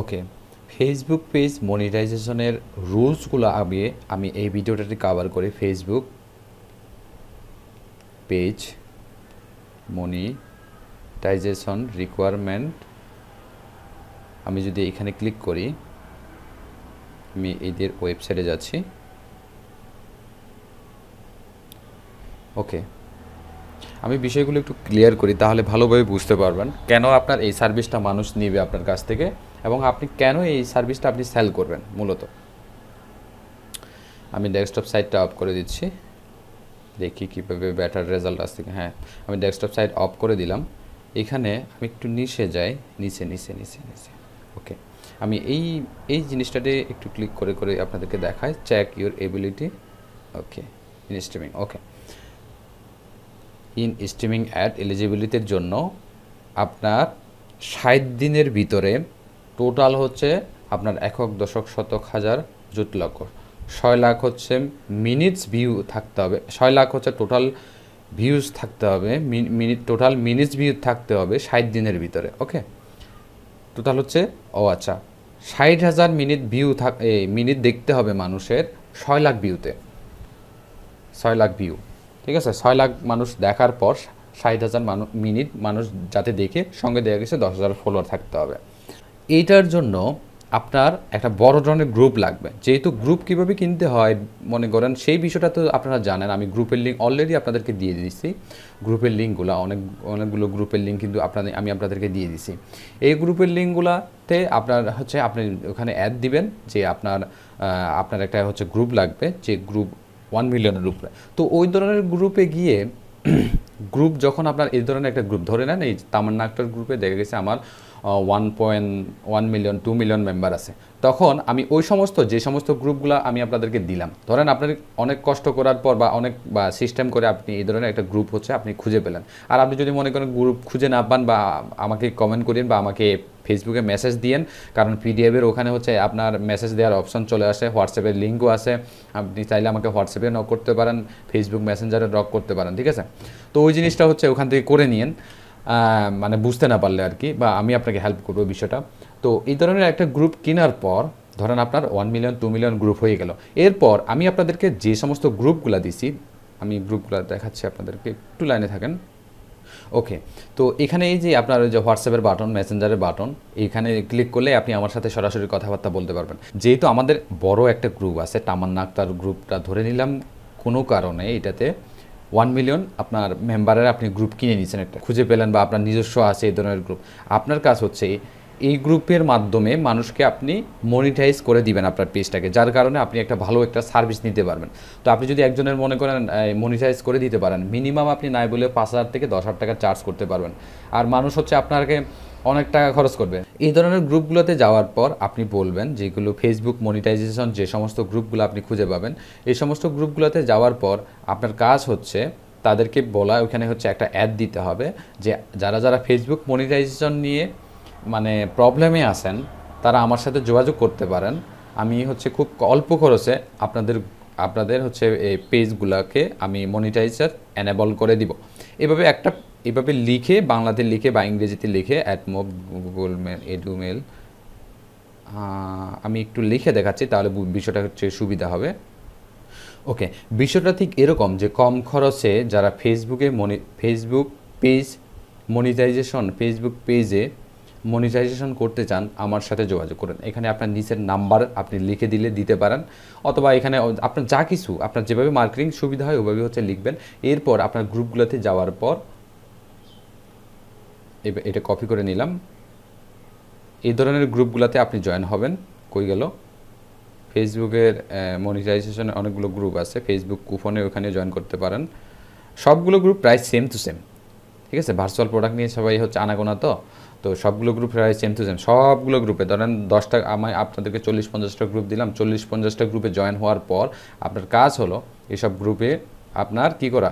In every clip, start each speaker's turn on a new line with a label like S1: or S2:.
S1: ওকে Facebook page মনিটাইজেশনের রুলসগুলো আমি আমি এই ভিডিওটাতে কভার করি ফেসবুক পেজ মনিটাইজেশন রিকোয়ারমেন্ট আমি যদি এখানে ক্লিক করি আমি এদের ওয়েবসাইটে যাচ্ছি ওকে আমি বিষয়গুলো একটু ক্লিয়ার করি তাহলে ভালোভাবে বুঝতে পারবেন কেন আপনার এই সার্ভিসটা মানুষ নেবে আপনার কাছ থেকে এবং আপনি কেন এই সার্ভিসটা আপনি সেল করবেন মূলত আমি ডেস্কটপ সাইটটা অফ করে দিচ্ছি দেখি কীভাবে ব্যাটার রেজাল্ট আসছে হ্যাঁ আমি ডেস্কটপ সাইট অফ করে দিলাম এখানে আমি একটু নিচে যাই নিচে নিচে নিচে নিচে ওকে আমি এই এই জিনিসটাতে একটু ক্লিক করে করে আপনাদেরকে দেখাই check your ability okay in streaming okay in streaming ad এলিজিবিলিটির জন্য আপনার ষাট দিনের ভিতরে টোটাল হচ্ছে আপনার একক দশক শতক হাজার জুট লক্ষ ছয় লাখ হচ্ছে মিনিটস ভিউ থাকতে হবে ছয় লাখ হচ্ছে টোটাল ভিউজ থাকতে হবে মিনিট টোটাল মিনিটস ভিউ থাকতে হবে ষাট দিনের ভিতরে ওকে টোটাল হচ্ছে ও আচ্ছা ষাট হাজার মিনিট ভিউ থাক মিনিট দেখতে হবে মানুষের ছয় লাখ ভিউতে ছয় লাখ ভিউ ঠিক আছে ছয় লাখ মানুষ দেখার পর ষাট হাজার মানুষ মিনিট মানুষ যাতে দেখে সঙ্গে দেওয়া গেছে দশ হাজার ফলোয়ার থাকতে হবে এইটার জন্য আপনার একটা বড় ধরনের গ্রুপ লাগবে যেহেতু গ্রুপ কিভাবে কিনতে হয় মনে করেন সেই বিষয়টা তো আপনারা জানেন আমি গ্রুপের লিঙ্ক অলরেডি আপনাদেরকে দিয়ে দিচ্ছি গ্রুপের লিঙ্কগুলো অনেক অনেকগুলো গ্রুপের লিঙ্ক কিন্তু আপনাদের আমি আপনাদেরকে দিয়ে দিছি এই গ্রুপের লিঙ্কগুলোতে আপনার হচ্ছে আপনি ওখানে অ্যাড দিবেন যে আপনার আপনার একটা হচ্ছে গ্রুপ লাগবে যে গ্রুপ ওয়ান মিলিয়নের উপরে তো ওই ধরনের গ্রুপে গিয়ে গ্রুপ যখন আপনার এই ধরনের একটা গ্রুপ ধরে নেন এই তামান্না আক্তার গ্রুপে দেখা গেছে আমার one point one million two million member আছে তখন আমি ওই সমস্ত যে সমস্ত গ্রুপগুলো আমি আপনাদেরকে দিলাম ধরেন আপনার অনেক কষ্ট করার পর বা অনেক বা সিস্টেম করে আপনি এই ধরনের একটা গ্রুপ হচ্ছে আপনি খুঁজে পেলেন আর আপনি যদি মনে করেন গ্রুপ খুঁজে না পান বা আমাকে কমেন্ট করেন বা আমাকে ফেসবুকে মেসেজ দিয়েন কারণ পিডিএফের ওখানে হচ্ছে আপনার মেসেজ দেওয়ার অপশন চলে আসে হোয়াটসঅ্যাপের লিঙ্কও আছে আপনি চাইলে আমাকে হোয়াটসঅ্যাপে নক করতে পারেন ফেসবুক মেসেঞ্জারে নক করতে পারেন ঠিক আছে তো ওই জিনিসটা হচ্ছে ওখান থেকে করে নিন মানে বুঝতে না পারলে আর কি বা আমি আপনাকে হেল্প করবো বিষয়টা তো এই ধরনের একটা গ্রুপ কেনার পর ধরেন আপনার one million two million group হয়ে গেল এরপর আমি আপনাদেরকে যে সমস্ত গ্রুপগুলো দিছি আমি গ্রুপগুলো দেখাচ্ছি আপনাদেরকে একটু লাইনে থাকেন ওকে তো এখানে এই যে আপনার ওই যে হোয়াটসঅ্যাপের বাটন মেসেঞ্জারের বাটন এখানে ক্লিক করলে আপনি আমার সাথে সরাসরি কথাবার্তা বলতে পারবেন যেহেতু আমাদের বড় একটা গ্রুপ আছে তামান্না আক্তার গ্রুপটা ধরে নিলাম কোনো কারণে এটাতে ওয়ান মিলিয়ন আপনার মেম্বারের আপনি গ্রুপ কিনে নিয়েছেন একটা খুঁজে পেলেন বা আপনার নিজস্ব আছে এই ধরনের গ্রুপ আপনার কাজ হচ্ছে এই গ্রুপের মাধ্যমে মানুষকে আপনি মনিটাইজ করে দিবেন আপনার পেজটাকে যার কারণে আপনি একটা ভালো একটা সার্ভিস নিতে পারবেন তো আপনি যদি একজনের মনে করেন মনিটাইজ করে দিতে পারেন মিনিমাম আপনি নাই বলে পাঁচ হাজার থেকে দশ হাজার টাকা চার্জ করতে পারবেন আর মানুষ হচ্ছে আপনাকে অনেক টাকা খরচ করবে এই ধরনের গ্রুপগুলোতে যাওয়ার পর আপনি বলবেন যেগুলো ফেসবুক মনিটাইজেশন যে সমস্ত গ্রুপগুলো আপনি খুঁজে পাবেন এই সমস্ত গ্রুপগুলোতে যাওয়ার পর আপনার কাজ হচ্ছে তাদেরকে বলা ওখানে হচ্ছে একটা অ্যাড দিতে হবে যে যারা যারা ফেসবুক মনিটাইজেশন নিয়ে মানে প্রবলেমে আছেন তারা আমার সাথে যোগাযোগ করতে পারেন আমি হচ্ছে খুব অল্প খরচে আপনাদের আপনাদের হচ্ছে এই পেজগুলোকে আমি মনিটাইজার এনেবল করে দিব এভাবে একটা এভাবে লিখে বাংলাতে লিখে বা ইংরেজিতে লিখে অ্যাটমোভ গুগল মেল এডুমেল আমি একটু লিখে দেখাচ্ছি তাহলে বিষয়টা হচ্ছে সুবিধা হবে ওকে বিষয়টা ঠিক এরকম যে কম খরচে যারা ফেসবুকে মনি ফেসবুক পেজ মনিটাইজেশন ফেসবুক পেজে মনিটাইজেশন করতে চান আমার সাথে যোগাযোগ করেন এখানে আপনার নিচের নাম্বার আপনি লিখে দিলে দিতে পারেন অথবা এখানে আপনার যা কিছু আপনার যেভাবে মার্কেটিং সুবিধা হয় ওভাবে হচ্ছে লিখবেন এরপর আপনার গ্রুপগুলোতে যাওয়ার পর এটা কপি করে নিলাম এই ধরনের গ্রুপগুলোতে আপনি জয়েন হবেন কই গেল ফেসবুকের মনিটাইজেশনের অনেকগুলো গ্রুপ আছে ফেসবুক কুপনে ওখানে জয়েন করতে পারেন সবগুলো গ্রুপ প্রায় সেম টু সেম ঠিক আছে ভার্চুয়াল প্রোডাক্ট নিয়ে সবাই হচ্ছে আনাগোনা তো তো সবগুলো গ্রুপে রয়েছে এনথুজেন সবগুলো গ্রুপে ধরেন দশটা আমি আপনাদেরকে চল্লিশ পঞ্চাশটা গ্রুপ দিলাম চল্লিশ পঞ্চাশটা গ্রুপে জয়েন হওয়ার পর আপনার কাজ হলো এসব গ্রুপে আপনার কি করা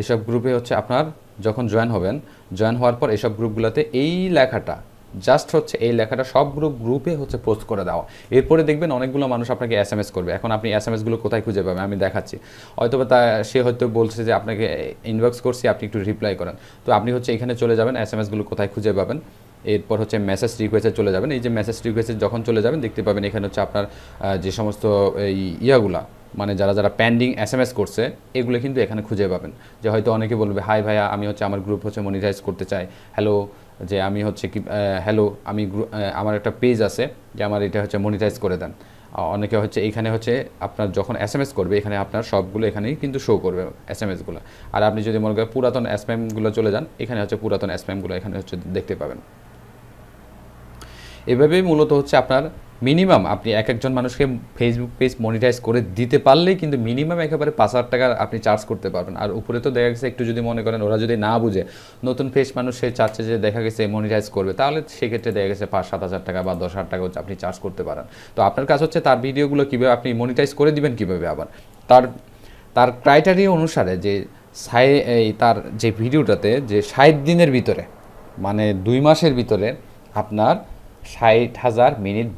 S1: এসব গ্রুপে হচ্ছে আপনার যখন জয়েন হবেন জয়েন হওয়ার পর এসব গ্রুপগুলোতে এই লেখাটা জাস্ট হচ্ছে এই লেখাটা সব গ্রুপ গ্রুপে হচ্ছে পোস্ট করে দেওয়া এরপরে দেখবেন অনেকগুলো মানুষ আপনাকে এস এম এস করবে এখন আপনি এস এম এসগুলো কোথায় খুঁজে পাবেন আমি দেখাচ্ছি হয়তো তা সে হয়তো বলছে যে আপনাকে ইনবক্স করছি আপনি একটু রিপ্লাই করেন তো আপনি হচ্ছে এখানে চলে যাবেন এস এম এসগুলো কোথায় খুঁজে পাবেন এরপর হচ্ছে মেসেজ রিকোয়েস্টে চলে যাবেন এই যে মেসেজ রিকোয়েস্টে যখন চলে যাবেন দেখতে পাবেন এখানে হচ্ছে আপনার যে সমস্ত এই ইয়াগুলা মানে যারা যারা প্যান্ডিং এস এম এস করছে এগুলো কিন্তু এখানে খুঁজে পাবেন যে হয়তো অনেকে বলবে হাই ভাইয়া আমি হচ্ছে আমার গ্রুপ হচ্ছে মনিটাইজ করতে চাই হ্যালো যে আমি হচ্ছে কি হ্যালো আমি আমার একটা পেজ আছে যে আমার এটা হচ্ছে মনিটাইজ করে দেন অনেকে হচ্ছে এইখানে হচ্ছে আপনার যখন এস এম এস করবে এখানে আপনার সবগুলো এখানেই কিন্তু শো করবে এস এম এসগুলো আর আপনি যদি মনে করেন পুরাতন এসপ্যামগুলো চলে যান এখানে হচ্ছে পুরাতন এসপ্যামগুলো এখানে হচ্ছে দেখতে পাবেন এভাবেই মূলত হচ্ছে আপনার মিনিমাম আপনি এক একজন মানুষকে ফেসবুক পেজ মনিটাইজ করে দিতে পারলেই কিন্তু মিনিমাম একেবারে পাঁচ হাজার টাকা আপনি চার্জ করতে পারবেন আর উপরে তো দেখা গেছে একটু যদি মনে করেন ওরা যদি না বুঝে নতুন ফেস মানুষ সে চাচ্ছে যে দেখা গেছে মনিটাইজ করবে তাহলে সেক্ষেত্রে দেখা গেছে পাঁচ সাত হাজার টাকা বা দশ হাজার টাকা আপনি চার্জ করতে পারেন তো আপনার কাজ হচ্ছে তার ভিডিওগুলো কীভাবে আপনি মনিটাইজ করে দিবেন কীভাবে আবার তার তার ক্রাইটেরিয়া অনুসারে যে সাই তার যে ভিডিওটাতে যে ষাট দিনের ভিতরে মানে দুই মাসের ভিতরে আপনার ষাট হাজার মিনিট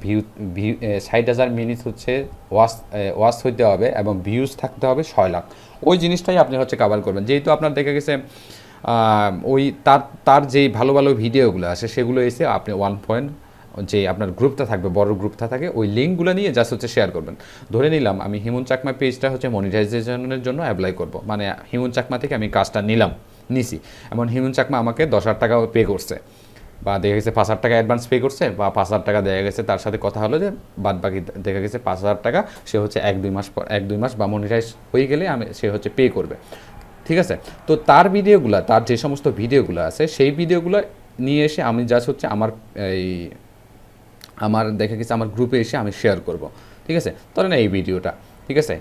S1: ভিউ ষাট হাজার মিনিট হচ্ছে ওয়াশ ওয়াশ হইতে হবে এবং ভিউজ থাকতে হবে ছয় লাখ ওই জিনিসটাই আপনি হচ্ছে কাভার করবেন যেহেতু আপনার দেখা গেছে ওই তার তার যে ভালো ভালো ভিডিওগুলো আছে সেগুলো এসে আপনি ওয়ান পয়েন্ট যে আপনার গ্রুপটা থাকবে বড় গ্রুপটা থাকে ওই লিঙ্কগুলো নিয়ে জাস্ট হচ্ছে শেয়ার করবেন ধরে নিলাম আমি হিমুন চাকমা পেজটা হচ্ছে মনিটাইজেশনের জন্য অ্যাপ্লাই করব মানে হিমুন চাকমা থেকে আমি কাজটা নিলাম নিছি এমন হিমুন চাকমা আমাকে দশ হাজার টাকা পে করছে বা দেখা গেছে পাঁচ হাজার টাকা অ্যাডভান্স পে করছে বা পাঁচ হাজার টাকা দেওয়া গেছে তার সাথে কথা হলো যে বাদ বাকি দেখা গেছে পাঁচ হাজার টাকা সে হচ্ছে এক দুই মাস পর এক দুই মাস বা মনিটাইজ হয়ে গেলে আমি সে হচ্ছে পে করবে ঠিক আছে তো তার ভিডিওগুলো তার যে সমস্ত ভিডিওগুলো আছে সেই ভিডিওগুলো নিয়ে এসে আমি জাস্ট হচ্ছে আমার এই আমার দেখা গেছে আমার গ্রুপে এসে আমি শেয়ার করব ঠিক আছে ধরেন এই ভিডিওটা ঠিক আছে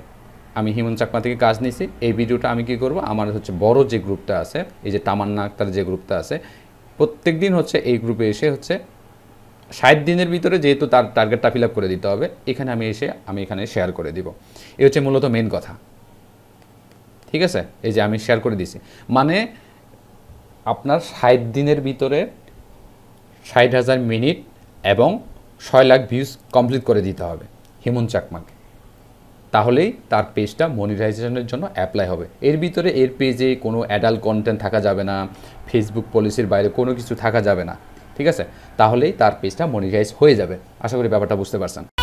S1: আমি হিমন চাকমা থেকে কাজ নিয়েছি এই ভিডিওটা আমি কি করব আমার হচ্ছে বড় যে গ্রুপটা আছে এই যে তামান্না আক্তার যে গ্রুপটা আছে প্রত্যেক দিন হচ্ছে এই গ্রুপে এসে হচ্ছে ষাট দিনের ভিতরে যেহেতু তার টার্গেটটা ফিল করে দিতে হবে এখানে আমি এসে আমি এখানে শেয়ার করে দিব এ হচ্ছে মূলত মেন কথা ঠিক আছে এই যে আমি শেয়ার করে দিছি মানে আপনার ষাট দিনের ভিতরে ষাট হাজার মিনিট এবং ছয় লাখ ভিউজ কমপ্লিট করে দিতে হবে হিমন চাকমাকে তাহলেই তার পেজটা মনিটাইজেশনের জন্য অ্যাপ্লাই হবে এর ভিতরে এর পেজে কোনো অ্যাডাল্ট কন্টেন্ট থাকা যাবে না ফেসবুক পলিসির বাইরে কোনো কিছু থাকা যাবে না ঠিক আছে তাহলেই তার পেজটা মনিটাইজ হয়ে যাবে আশা করি ব্যাপারটা বুঝতে পারছেন